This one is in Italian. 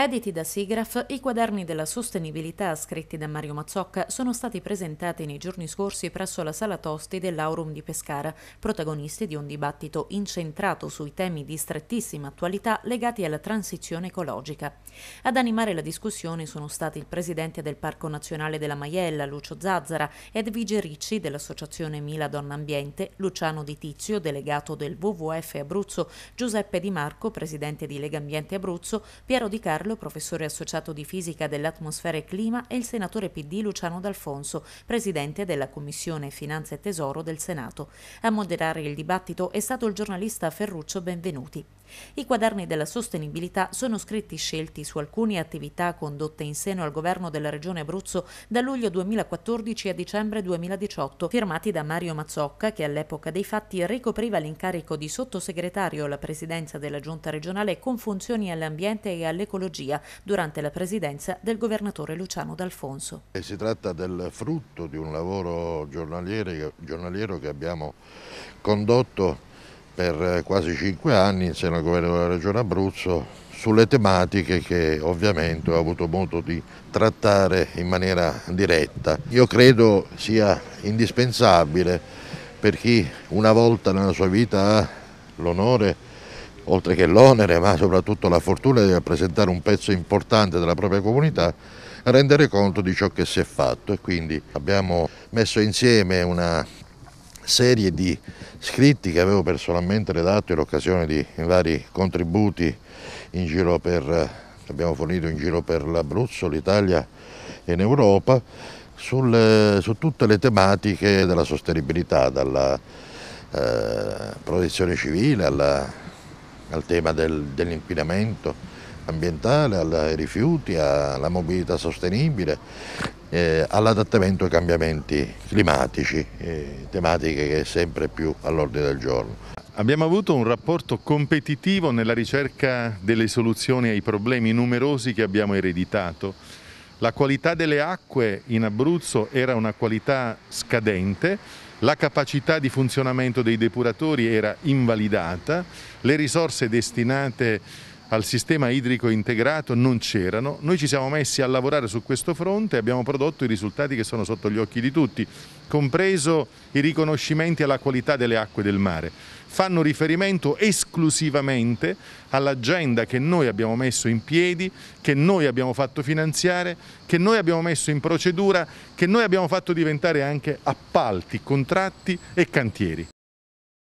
Editi da SIGRAF, i quaderni della sostenibilità scritti da Mario Mazzocca sono stati presentati nei giorni scorsi presso la Sala Tosti dell'Aurum di Pescara, protagonisti di un dibattito incentrato sui temi di strettissima attualità legati alla transizione ecologica. Ad animare la discussione sono stati il presidente del Parco Nazionale della Maiella, Lucio Zazzara, Edvige Ricci dell'Associazione Mila Donna Ambiente, Luciano Di Tizio, delegato del WWF Abruzzo, Giuseppe Di Marco, presidente di Lega Ambiente Abruzzo, Piero Di Carlo Merlo, professore associato di fisica dell'atmosfera e clima, e il senatore PD Luciano D'Alfonso, presidente della Commissione Finanze e Tesoro del Senato. A moderare il dibattito è stato il giornalista Ferruccio Benvenuti. I quaderni della sostenibilità sono scritti scelti su alcune attività condotte in seno al governo della Regione Abruzzo da luglio 2014 a dicembre 2018, firmati da Mario Mazzocca, che all'epoca dei fatti ricopriva l'incarico di sottosegretario alla presidenza della Giunta regionale con funzioni all'ambiente e all'ecologia energia durante la presidenza del governatore Luciano D'Alfonso. Si tratta del frutto di un lavoro giornaliero che abbiamo condotto per eh, quasi cinque anni insieme al governo della regione Abruzzo sulle tematiche che ovviamente ho avuto modo di trattare in maniera diretta. Io credo sia indispensabile per chi una volta nella sua vita ha l'onore di oltre che l'onere ma soprattutto la fortuna di rappresentare un pezzo importante della propria comunità, rendere conto di ciò che si è fatto e quindi abbiamo messo insieme una serie di scritti che avevo personalmente redatto in occasione di vari contributi che abbiamo fornito in giro per l'Abruzzo, l'Italia e l'Europa sul, su tutte le tematiche della sostenibilità, dalla eh, protezione civile alla al tema del, dell'inquinamento ambientale, ai rifiuti, alla mobilità sostenibile, eh, all'adattamento ai cambiamenti climatici, eh, tematiche che è sempre più all'ordine del giorno. Abbiamo avuto un rapporto competitivo nella ricerca delle soluzioni ai problemi numerosi che abbiamo ereditato la qualità delle acque in Abruzzo era una qualità scadente, la capacità di funzionamento dei depuratori era invalidata, le risorse destinate al sistema idrico integrato non c'erano. Noi ci siamo messi a lavorare su questo fronte e abbiamo prodotto i risultati che sono sotto gli occhi di tutti, compreso i riconoscimenti alla qualità delle acque del mare. Fanno riferimento esclusivamente all'agenda che noi abbiamo messo in piedi, che noi abbiamo fatto finanziare, che noi abbiamo messo in procedura, che noi abbiamo fatto diventare anche appalti, contratti e cantieri.